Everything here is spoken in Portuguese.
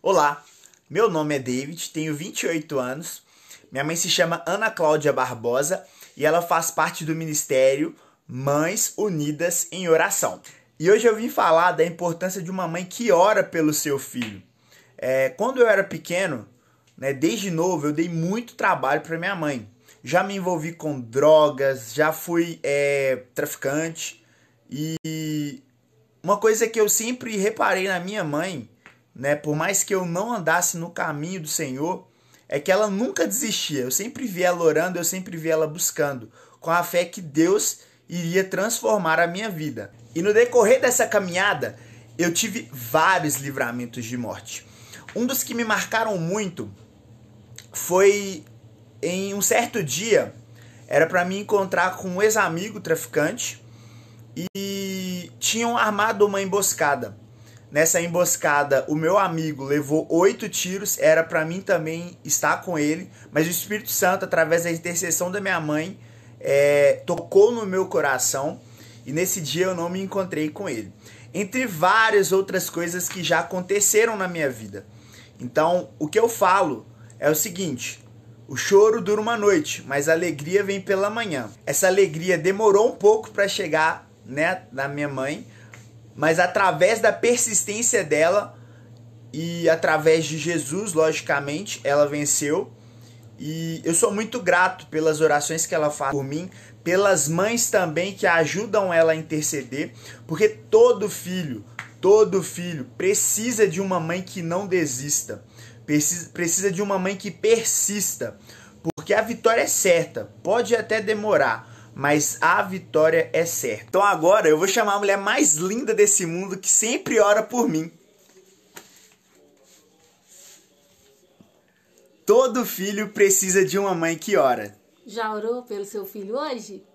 Olá, meu nome é David, tenho 28 anos. Minha mãe se chama Ana Cláudia Barbosa e ela faz parte do ministério Mães Unidas em Oração. E hoje eu vim falar da importância de uma mãe que ora pelo seu filho. É, quando eu era pequeno, né, desde novo, eu dei muito trabalho para minha mãe. Já me envolvi com drogas, já fui é, traficante. E uma coisa que eu sempre reparei na minha mãe né? Por mais que eu não andasse no caminho do Senhor, é que ela nunca desistia. Eu sempre vi ela orando, eu sempre vi ela buscando, com a fé que Deus iria transformar a minha vida. E no decorrer dessa caminhada, eu tive vários livramentos de morte. Um dos que me marcaram muito foi em um certo dia, era para me encontrar com um ex-amigo traficante e tinham armado uma emboscada. Nessa emboscada, o meu amigo levou oito tiros, era para mim também estar com ele, mas o Espírito Santo, através da intercessão da minha mãe, é, tocou no meu coração e nesse dia eu não me encontrei com ele. Entre várias outras coisas que já aconteceram na minha vida. Então, o que eu falo é o seguinte: o choro dura uma noite, mas a alegria vem pela manhã. Essa alegria demorou um pouco para chegar né, na minha mãe, mas através da persistência dela e através de Jesus, logicamente, ela venceu. E eu sou muito grato pelas orações que ela faz por mim, pelas mães também que ajudam ela a interceder, porque todo filho, todo filho precisa de uma mãe que não desista, precisa, precisa de uma mãe que persista, porque a vitória é certa, pode até demorar, mas a vitória é certa. Então agora eu vou chamar a mulher mais linda desse mundo que sempre ora por mim. Todo filho precisa de uma mãe que ora. Já orou pelo seu filho hoje?